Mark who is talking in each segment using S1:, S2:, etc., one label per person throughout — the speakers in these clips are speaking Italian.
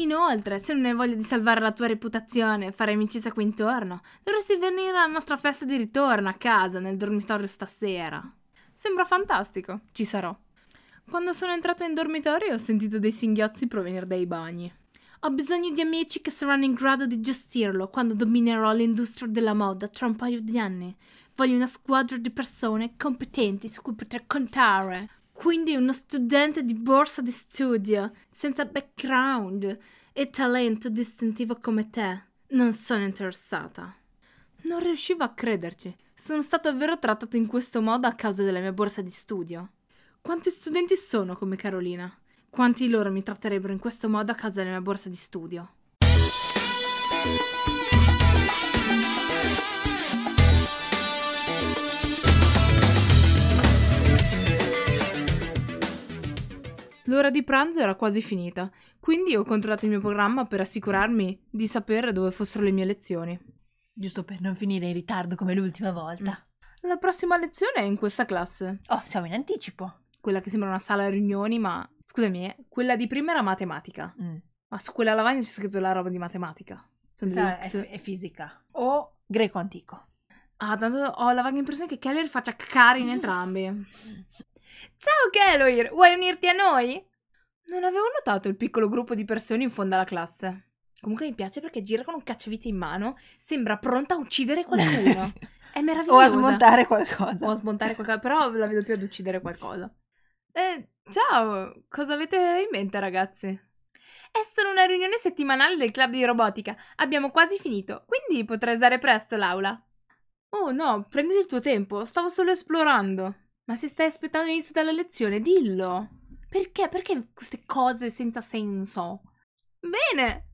S1: Inoltre, se non hai voglia di salvare la tua reputazione e fare amicizia qui intorno, dovresti venire alla nostra festa di ritorno a casa nel dormitorio stasera. Sembra fantastico, ci sarò. Quando sono entrato in dormitorio ho sentito dei singhiozzi provenire dai bagni. Ho bisogno di amici che saranno in grado di gestirlo quando dominerò l'industria della moda tra un paio di anni. Voglio una squadra di persone competenti su cui poter contare quindi uno studente di borsa di studio, senza background e talento distintivo come te. Non sono interessata. Non riuscivo a crederci. Sono stato davvero trattato in questo modo a causa della mia borsa di studio. Quanti studenti sono come Carolina? Quanti loro mi tratterebbero in questo modo a causa della mia borsa di studio? L'ora di pranzo era quasi finita, quindi ho controllato il mio programma per assicurarmi di sapere dove fossero le mie lezioni. Giusto per non finire in ritardo come l'ultima volta. Mm. La prossima lezione è in questa classe. Oh, siamo in anticipo. Quella che sembra una sala riunioni, ma scusami, eh, quella di prima era matematica. Mm. Ma su quella lavagna c'è scritto la roba di matematica. Sì, è, è, fisica. O greco antico. Ah, tanto ho la vaga impressione che Keller faccia cacare in entrambi. Mm. Ciao Keloir, vuoi unirti a noi? Non avevo notato il piccolo gruppo di persone in fondo alla classe. Comunque mi piace perché gira con un cacciavite in mano, sembra pronta a uccidere qualcuno. È meraviglioso. o a smontare qualcosa. O a smontare qualcosa, però la vedo più ad uccidere qualcosa. Eh, ciao, cosa avete in mente ragazzi? È solo una riunione settimanale del club di robotica. Abbiamo quasi finito, quindi potrai usare presto l'aula. Oh no, prendi il tuo tempo, stavo solo esplorando. Ma se stai aspettando l'inizio della lezione, dillo. Perché? Perché queste cose senza senso? Bene!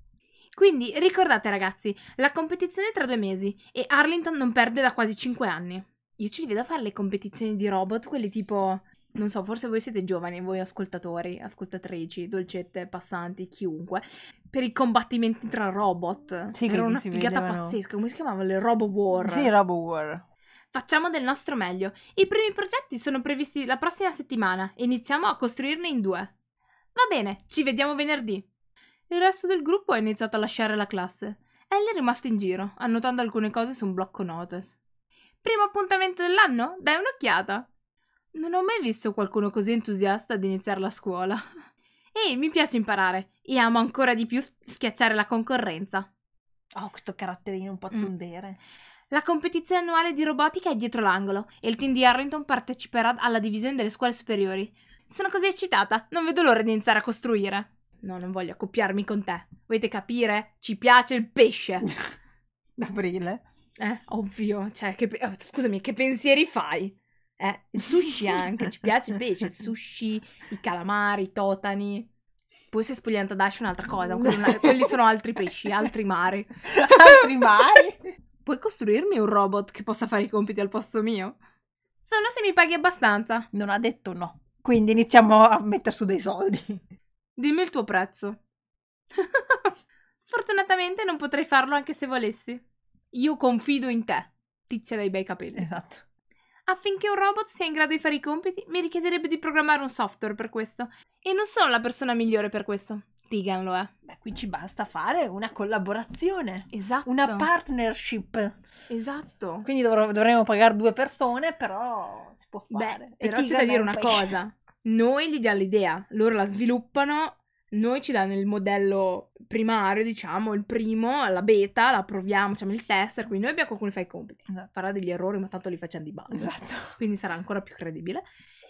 S1: Quindi ricordate ragazzi, la competizione è tra due mesi e Arlington non perde da quasi 5 anni. Io ci vedo a fare le competizioni di robot, quelle tipo... Non so, forse voi siete giovani, voi ascoltatori, ascoltatrici, dolcette, passanti, chiunque, per i combattimenti tra robot. Sì, Era una figata vedevano. pazzesca, come si chiamavano le Robo War? Sì, Robo War. Facciamo del nostro meglio. I primi progetti sono previsti la prossima settimana e iniziamo a costruirne in due. Va bene, ci vediamo venerdì. Il resto del gruppo ha iniziato a lasciare la classe. Ellie è rimasta in giro, annotando alcune cose su un blocco notes. Primo appuntamento dell'anno? Dai un'occhiata! Non ho mai visto qualcuno così entusiasta ad iniziare la scuola. Ehi, mi piace imparare e amo ancora di più schiacciare la concorrenza. Oh, questo caratterino un po' zondere. Mm. La competizione annuale di robotica è dietro l'angolo e il team di Arlington parteciperà alla divisione delle scuole superiori. Sono così eccitata, non vedo l'ora di iniziare a costruire. No, non voglio accoppiarmi con te. Volete capire? Ci piace il pesce. D'aprile? Eh, ovvio. Cioè, che pe- oh, scusami, che pensieri fai? Eh, il sushi anche, ci piace il pesce, il sushi, i calamari, i totani. Poi se spoglianta Dash è un'altra cosa, quelli sono altri pesci, altri mari. altri mari? Puoi costruirmi un robot che possa fare i compiti al posto mio? Solo se mi paghi abbastanza. Non ha detto no. Quindi iniziamo a mettere su dei soldi. Dimmi il tuo prezzo. Sfortunatamente non potrei farlo anche se volessi. Io confido in te, tizia dai bei capelli. Esatto. Affinché un robot sia in grado di fare i compiti, mi richiederebbe di programmare un software per questo. E non sono la persona migliore per questo. Diganlo, eh. Beh, qui ci basta fare una collaborazione. Esatto. Una partnership. Esatto. Quindi dovr- dovremmo pagare due persone, però si può fare. Beh, e però c'è da dire una cosa. Noi gli diamo l'idea, loro la sviluppano, noi ci danno il modello primario, diciamo, il primo, la beta, la proviamo, facciamo il tester, quindi noi abbiamo qualcuno che fa i compiti. Esatto. Farà degli errori, ma tanto li facciamo di base. Esatto. Quindi sarà ancora più credibile.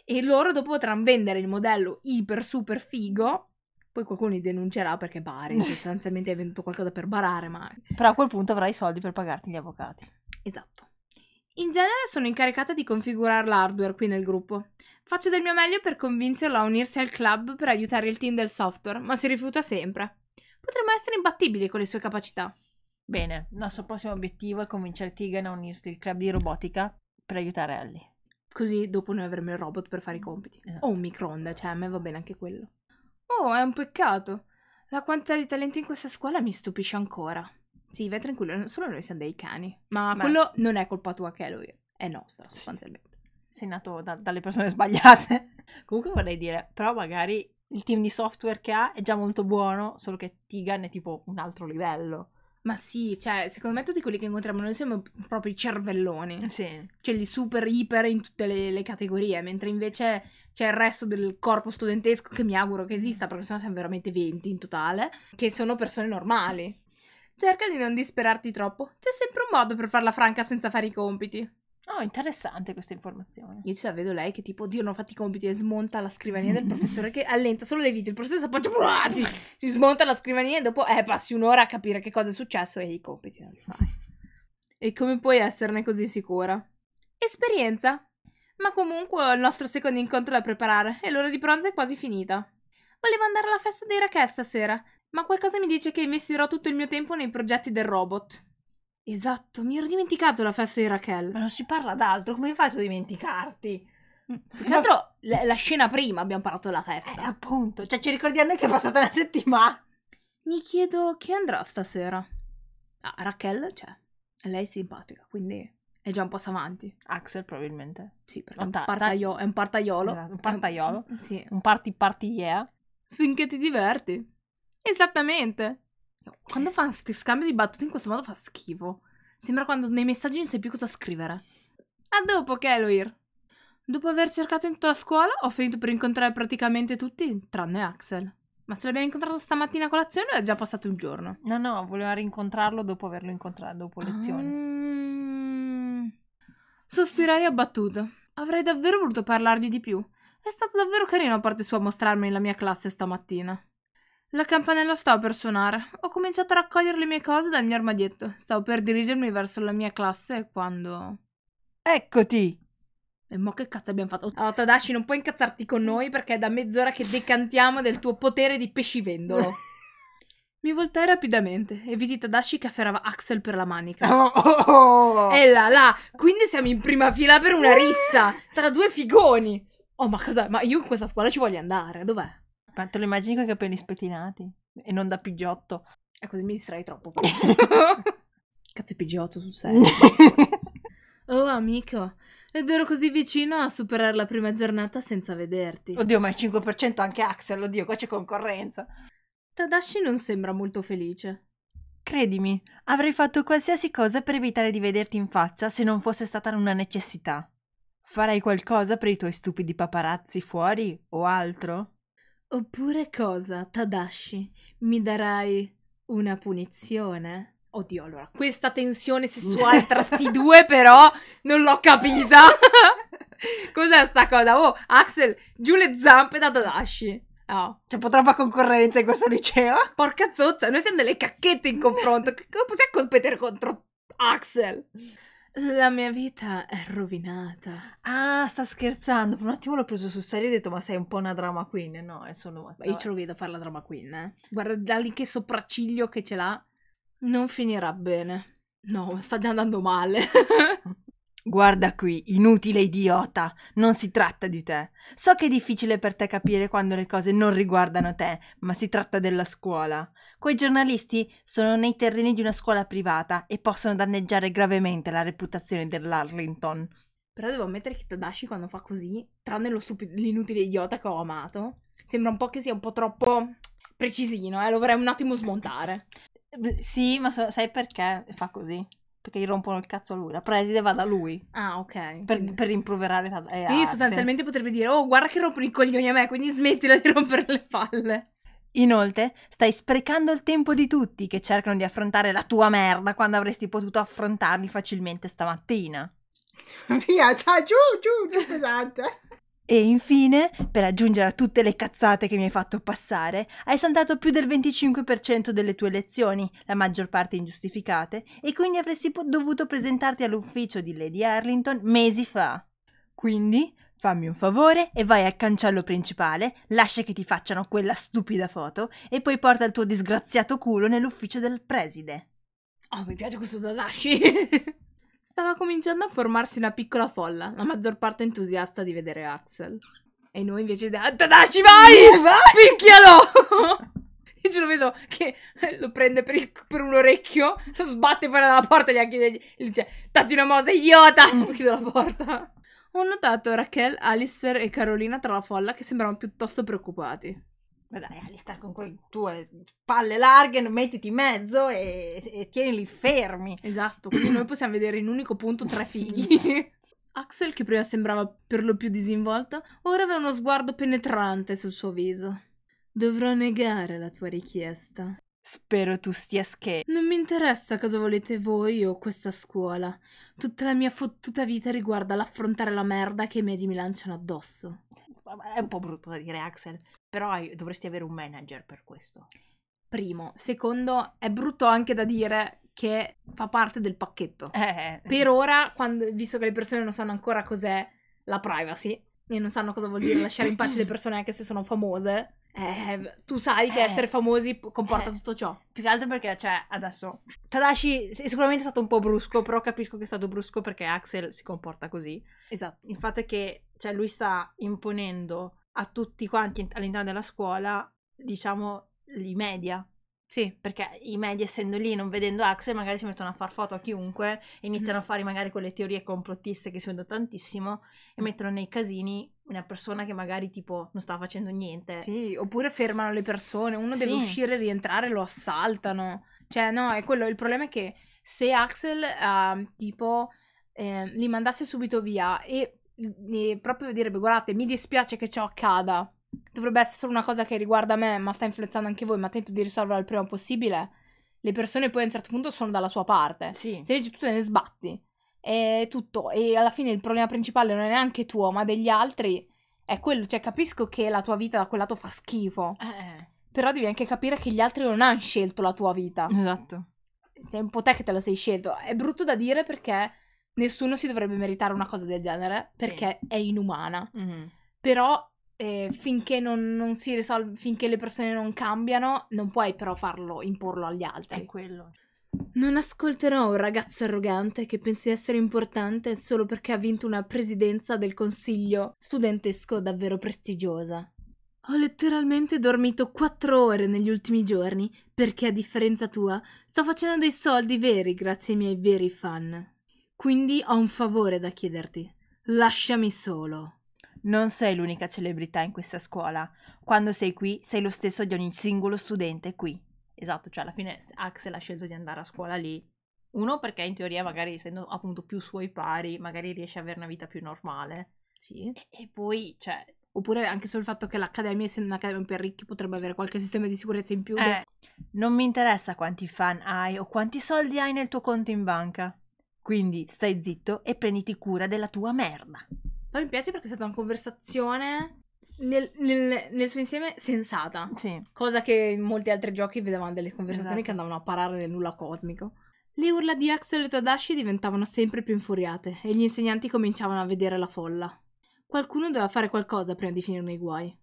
S1: E loro dopo potranno vendere il modello iper super figo poi qualcuno li denuncerà perché bari, cioè, sostanzialmente hai venduto qualcosa per barare, ma... Però a quel punto avrai i soldi per pagarti gli avvocati. Esatto. In genere sono incaricata di configurare l'hardware qui nel gruppo. Faccio del mio meglio per convincerlo a unirsi al club per aiutare il team del software, ma si rifiuta sempre. Potremmo essere imbattibili con le sue capacità. Bene, il nostro prossimo obiettivo è convincere Tegan a unirsi al club di robotica per aiutare Ellie. Così dopo noi avremo il robot per fare i compiti. Esatto. O un microonde, cioè a me va bene anche quello. Oh, è un peccato. La quantità di talenti in questa scuola mi stupisce ancora. Sì, vai tranquillo, solo noi siamo dei cani. Ma Beh. quello non è colpa tua che è nostra sostanzialmente. Sei nato da, dalle persone sbagliate. Comunque vorrei dire, però magari il team di software che ha è già molto buono, solo che Tigan è tipo un altro livello. Ma sì, cioè, secondo me tutti quelli che incontriamo noi siamo proprio i cervelloni. Eh, sì. Cioè, gli super iper in tutte le, le categorie, mentre invece c'è il resto del corpo studentesco che mi auguro che esista, perché sennò siamo veramente 20 in totale, che sono persone normali. Cerca di non disperarti troppo, c'è sempre un modo per farla franca senza fare i compiti. Oh, interessante questa informazione. Io ce la vedo lei che tipo, Dio, non ho fatto i compiti e smonta la scrivania del professore che allenta solo le vite. Il professore si appoggia, ci, smonta la scrivania e dopo eh, passi un'ora a capire che cosa è successo e i compiti non li fai. E come puoi esserne così sicura? Esperienza. Ma comunque ho il nostro secondo incontro da preparare e l'ora di pranzo è quasi finita. Volevo andare alla festa dei rachè stasera, ma qualcosa mi dice che investirò tutto il mio tempo nei progetti del robot. Esatto, mi ero dimenticato la festa di Raquel. Ma non si parla d'altro, come faccio a dimenticarti? Mm. Tra l'altro, la, la, scena prima abbiamo parlato della festa. Eh, appunto, cioè ci ricordiamo noi che è passata una settimana. Mi chiedo chi andrà stasera. Ah, Raquel c'è. Cioè, lei è simpatica, quindi è già un passo avanti. Axel probabilmente. Sì, perché è un, partaio- è un partaiolo. Esatto, un partaiolo. È un, sì. Un party party yeah. Finché ti diverti. Esattamente. Quando fa questi scambi di battute in questo modo fa schifo. Sembra quando nei messaggi non sai più cosa scrivere. A dopo, Keloir! Dopo aver cercato in tutta la scuola, ho finito per incontrare praticamente tutti, tranne Axel. Ma se l'abbiamo incontrato stamattina a colazione è già passato un giorno? No, no, voleva rincontrarlo dopo averlo incontrato dopo lezioni. Mm... Sospirai abbattuto. Avrei davvero voluto parlargli di più. È stato davvero carino a parte sua mostrarmi la mia classe stamattina. La campanella stava per suonare. Ho cominciato a raccogliere le mie cose dal mio armadietto. Stavo per dirigermi verso la mia classe quando... Eccoti! E mo che cazzo abbiamo fatto? Oh, Tadashi, non puoi incazzarti con noi perché è da mezz'ora che decantiamo del tuo potere di pescivendolo. Mi voltai rapidamente e vidi Tadashi che afferrava Axel per la manica. Oh, oh, oh. E là là, quindi siamo in prima fila per una rissa, tra due figoni. Oh, ma cosa? Ma io in questa scuola ci voglio andare, dov'è? Ma te lo immagini con i capelli spettinati e non da pigiotto? E così mi distrai troppo. Cazzo, è pigiotto sul serio. oh, amico. Ed ero così vicino a superare la prima giornata senza vederti. Oddio, ma il 5% anche Axel, oddio, qua c'è concorrenza. Tadashi non sembra molto felice. Credimi, avrei fatto qualsiasi cosa per evitare di vederti in faccia se non fosse stata una necessità. Farai qualcosa per i tuoi stupidi paparazzi fuori o altro? Oppure cosa, Tadashi? Mi darai una punizione? Oddio, allora, questa tensione sessuale tra sti due però non l'ho capita. Cos'è sta cosa? Oh, Axel, giù le zampe da Tadashi. Oh. C'è un po' troppa concorrenza in questo liceo. Porca zozza, noi siamo delle cacchette in confronto. Come possiamo competere contro Axel? La mia vita è rovinata. Ah, sta scherzando. Per un attimo l'ho preso sul serio e ho detto: Ma sei un po' una drama queen. No, è solo una. Io ce lo vedo a fare la drama queen. Eh. Guarda da lì che sopracciglio che ce l'ha. Non finirà bene. No, sta già andando male. Guarda qui, inutile idiota, non si tratta di te. So che è difficile per te capire quando le cose non riguardano te, ma si tratta della scuola. Quei giornalisti sono nei terreni di una scuola privata e possono danneggiare gravemente la reputazione dell'Arlington. Però devo ammettere che Tadashi quando fa così, tranne lo stupido, l'inutile idiota che ho amato, sembra un po' che sia un po' troppo precisino, eh? lo vorrei un attimo smontare. Sì, ma so, sai perché fa così? Perché gli rompono il cazzo a lui, la preside va da lui. Ah, ok. Per, per rimproverare. Tadashi. quindi sostanzialmente sì. potrebbe dire, oh guarda che rompono i coglioni a me, quindi smettila di rompere le palle. Inoltre, stai sprecando il tempo di tutti che cercano di affrontare la tua merda quando avresti potuto affrontarli facilmente stamattina. Via, ciao, giù, giù, giù pesante. E infine, per aggiungere a tutte le cazzate che mi hai fatto passare, hai saltato più del 25% delle tue lezioni, la maggior parte ingiustificate, e quindi avresti dovuto presentarti all'ufficio di Lady Arlington mesi fa. Quindi, Fammi un favore e vai al cancello principale, lascia che ti facciano quella stupida foto e poi porta il tuo disgraziato culo nell'ufficio del preside. Oh, mi piace questo Tadashi! Stava cominciando a formarsi una piccola folla, la maggior parte entusiasta di vedere Axel. E noi invece da Tadashi vai! vai! Picchialo! Io ce lo vedo che lo prende per, il, per un orecchio, lo sbatte fuori dalla porta e gli, anche, gli dice Tatti una mosa, idiota! Mm. Chiude la porta. Ho notato Raquel, Alistair e Carolina tra la folla che sembravano piuttosto preoccupati. Ma dai, Alistair, con quelle tue palle larghe, mettiti in mezzo e, e tienili fermi. Esatto, quindi noi possiamo vedere in un unico punto tre figli. Axel, che prima sembrava per lo più disinvolta, ora aveva uno sguardo penetrante sul suo viso. Dovrò negare la tua richiesta. Spero tu stia scherzando. Non mi interessa cosa volete voi o questa scuola. Tutta la mia fottuta vita riguarda l'affrontare la merda che i media mi lanciano addosso. È un po' brutto da dire, Axel. Però hai, dovresti avere un manager per questo. Primo. Secondo, è brutto anche da dire che fa parte del pacchetto. Eh. eh. Per ora, quando, visto che le persone non sanno ancora cos'è la privacy e non sanno cosa vuol dire lasciare in pace le persone anche se sono famose, eh, tu sai che eh, essere famosi comporta eh, tutto ciò. Più che altro perché, cioè, adesso Tadashi è sicuramente stato un po' brusco, però capisco che è stato brusco perché Axel si comporta così. Esatto. Il fatto è che, cioè, lui sta imponendo a tutti quanti all'interno della scuola, diciamo, i media. Sì. Perché i media, essendo lì, non vedendo Axel, magari si mettono a far foto a chiunque iniziano mm. a fare magari quelle teorie complottiste che si vedono tantissimo e mm. mettono nei casini una persona che magari tipo non sta facendo niente. Sì, oppure fermano le persone, uno sì. deve uscire e rientrare, lo assaltano. Cioè, no, è quello, il problema è che se Axel uh, tipo eh, li mandasse subito via e, e proprio direbbe guardate, mi dispiace che ciò accada dovrebbe essere solo una cosa che riguarda me, ma sta influenzando anche voi, ma tento di risolverla il prima possibile, le persone poi a un certo punto sono dalla sua parte. Sì. Se invece tu te ne sbatti, è tutto. E alla fine il problema principale non è neanche tuo, ma degli altri. È quello, cioè capisco che la tua vita da quel lato fa schifo. Eh, eh. Però devi anche capire che gli altri non hanno scelto la tua vita. Esatto. Sei un po' te che te la sei scelto. È brutto da dire perché nessuno si dovrebbe meritare una cosa del genere, perché sì. è inumana. Mm-hmm. Però eh, finché, non, non risolve, finché le persone non cambiano, non puoi però farlo, imporlo agli altri. È quello. Non ascolterò un ragazzo arrogante che pensi essere importante solo perché ha vinto una presidenza del consiglio studentesco davvero prestigiosa. Ho letteralmente dormito quattro ore negli ultimi giorni perché, a differenza tua, sto facendo dei soldi veri grazie ai miei veri fan. Quindi ho un favore da chiederti. Lasciami solo. Non sei l'unica celebrità in questa scuola. Quando sei qui, sei lo stesso di ogni singolo studente qui. Esatto, cioè alla fine Axel ha scelto di andare a scuola lì. Uno perché in teoria magari essendo appunto più suoi pari, magari riesce ad avere una vita più normale. Sì. E, poi, cioè... Oppure anche sul fatto che l'accademia, essendo un'accademia per ricchi, potrebbe avere qualche sistema di sicurezza in più. Eh, che... Non mi interessa quanti fan hai o quanti soldi hai nel tuo conto in banca. Quindi stai zitto e prenditi cura della tua merda. Però mi piace perché è stata una conversazione nel, nel, nel, suo insieme sensata. Sì. Cosa che in molti altri giochi vedevano delle conversazioni esatto. che andavano a parare nel nulla cosmico. Le urla di Axel e Tadashi diventavano sempre più infuriate e gli insegnanti cominciavano a vedere la folla. Qualcuno doveva fare qualcosa prima di finire nei guai.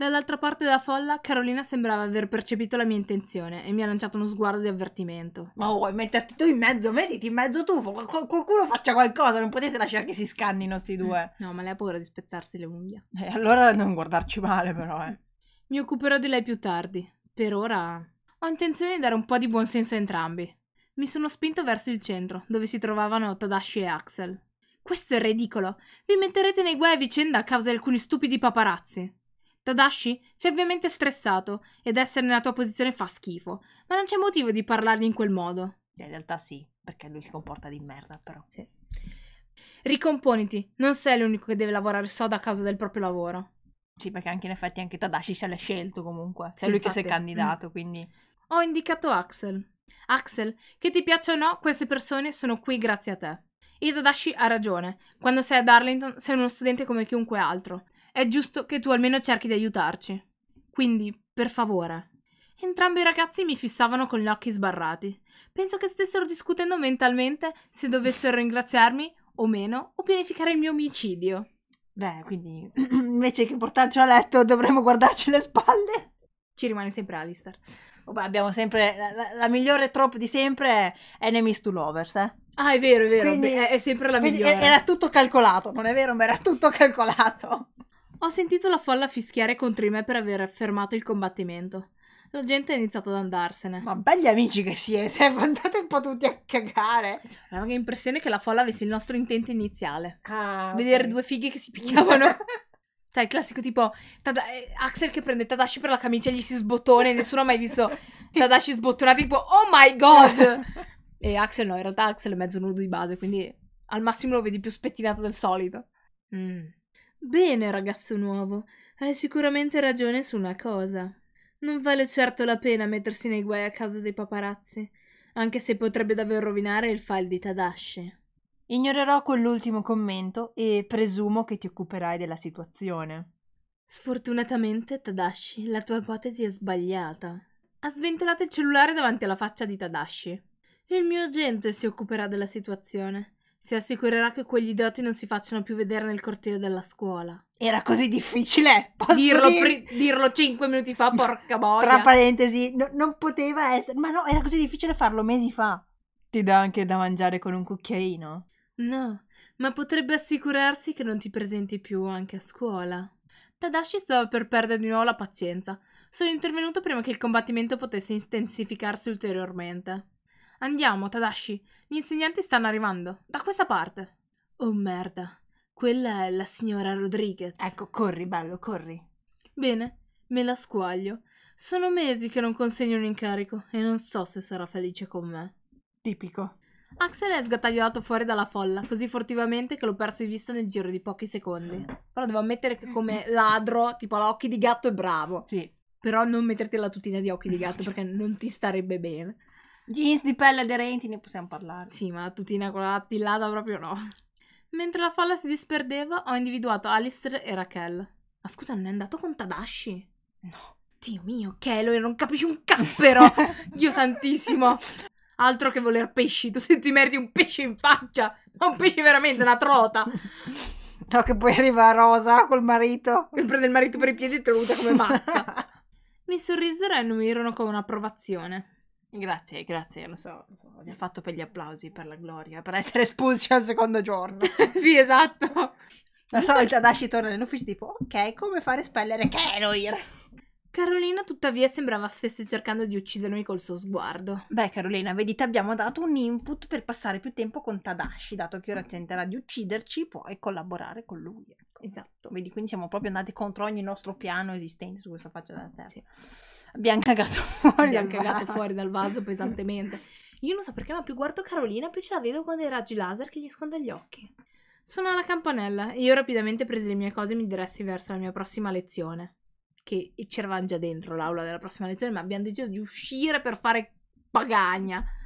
S1: Dall'altra parte della folla, Carolina sembrava aver percepito la mia intenzione e mi ha lanciato uno sguardo di avvertimento. Ma vuoi metterti tu in mezzo? Mettiti in mezzo tu, Qual qualcuno faccia qualcosa, non potete lasciare che si scannino sti due. Eh, no, ma lei ha paura di spezzarsi le unghie. E eh, allora non guardarci male però, eh. Mi occuperò di lei più tardi. Per ora ho intenzione di dare un po' di buonsenso a entrambi. Mi sono spinto verso il centro, dove si trovavano Tadashi e Axel. Questo è ridicolo. Vi metterete nei guai a vicenda a causa di alcuni stupidi paparazzi. Tadashi, sei ovviamente stressato ed essere nella tua posizione fa schifo, ma non c'è motivo di parlargli in quel modo. In realtà sì, perché lui si comporta di merda, però. Sì. Ricomponiti, non sei l'unico che deve lavorare sodo a causa del proprio lavoro. Sì, perché anche in effetti anche Tadashi se l'è scelto comunque. Cioè, sì, è lui infatti. che si è mm. candidato, mm. quindi... Ho indicato Axel. Axel, che ti piaccia o no, queste persone sono qui grazie a te. Tadashi ha ragione. Quando sei a Darlington sei uno studente come chiunque altro. È giusto che tu almeno cerchi di aiutarci. Quindi, per favore. Entrambi i ragazzi mi fissavano con gli occhi sbarrati. Penso che stessero discutendo mentalmente se dovessero ringraziarmi o meno o pianificare il mio omicidio. Beh, quindi invece che portarci a letto dovremmo guardarci le spalle. Ci rimane sempre Alistair. Vabbè, oh, abbiamo sempre la, la, migliore trope di sempre è Enemies to Lovers, eh? Ah, è vero, è vero, quindi, è, è, sempre la migliore. Era tutto calcolato, non è vero, ma era tutto calcolato. Ho sentito la folla fischiare contro di me per aver fermato il combattimento. La gente ha iniziato ad andarsene. Ma belli amici che siete, andate un po' tutti a cagare. Avevo l'impressione che la folla avesse il nostro intento iniziale. Ah, Vedere due fighe che si picchiavano. cioè, il classico tipo tada- eh, Axel che prende Tadashi per la camicia e gli si sbottona e nessuno ha mai visto Tadashi sbottonato tipo Oh my god! e Axel no, in realtà Axel è mezzo nudo di base, quindi al massimo lo vedi più spettinato del solito. Mm. Bene, ragazzo nuovo, hai sicuramente ragione su una cosa. Non vale certo la pena mettersi nei guai a causa dei paparazzi, anche se potrebbe davvero rovinare il file di Tadashi. Ignorerò quell'ultimo commento e presumo che ti occuperai della situazione. Sfortunatamente, Tadashi, la tua ipotesi è sbagliata. Ha sventolato il cellulare davanti alla faccia di Tadashi. Il mio agente si occuperà della situazione si assicurerà che quegli idioti non si facciano più vedere nel cortile della scuola. Era così difficile dirlo, dire? pri- dirlo 5 minuti fa, porca boia. Tra parentesi, no, non poteva essere, ma no, era così difficile farlo mesi fa. Ti dà anche da mangiare con un cucchiaino? No, ma potrebbe assicurarsi che non ti presenti più anche a scuola. Tadashi stava per perdere di nuovo la pazienza. Sono intervenuto prima che il combattimento potesse intensificarsi ulteriormente. Andiamo, Tadashi. Gli insegnanti stanno arrivando. Da questa parte. Oh merda. Quella è la signora Rodriguez. Ecco, corri, bello, corri. Bene, me la squaglio. Sono mesi che non consegno un incarico e non so se sarà felice con me. Tipico. Axel è sgattagliolato fuori dalla folla così furtivamente che l'ho perso di vista nel giro di pochi secondi. Però devo ammettere che come ladro, tipo ha occhi di gatto, è bravo. Sì. Però non metterti la tutina di occhi di gatto perché non ti starebbe bene. Jeans di pelle aderenti, ne possiamo parlare. Sì, ma la tutina con la attillata proprio no. Mentre la folla si disperdeva, ho individuato Alistair e Raquel. Ma scusa, non è andato con Tadashi? No. Dio mio, Kelo, non capisci un cappero! Dio santissimo! Altro che voler pesci, tu ti meriti un pesce in faccia! un pesce veramente, una trota! So che poi arriva Rosa col marito. E prende il marito per i piedi e te lo usa come mazza. Mi sorrisero e annuirono con un'approvazione. Grazie, grazie, lo so, lo so, abbiamo fatto per gli applausi, per la gloria, per essere espulsi al secondo giorno. sì, esatto. La solita Dashi torna nell'ufficio tipo, ok, come fare a spellere Keroir? Carolina tuttavia sembrava stesse cercando di uccidermi col suo sguardo. Beh Carolina, vedi ti abbiamo dato un input per passare più tempo con Tadashi, dato che ora tenterà di ucciderci, puoi collaborare con lui. Ecco. Esatto. Vedi, quindi siamo proprio andati contro ogni nostro piano esistente su questa faccia della Terra. Sì. Abbiamo cagato fuori, Abbiamo dal, cagato vaso. fuori dal vaso pesantemente. Io non so perché, ma più guardo Carolina, più ce la vedo con dei raggi laser che gli escono gli occhi. Suona la campanella io rapidamente presi le mie cose e mi diressi verso la mia prossima lezione. Che c'eravamo già dentro l'aula della prossima lezione, ma abbiamo deciso di uscire per fare pagagna.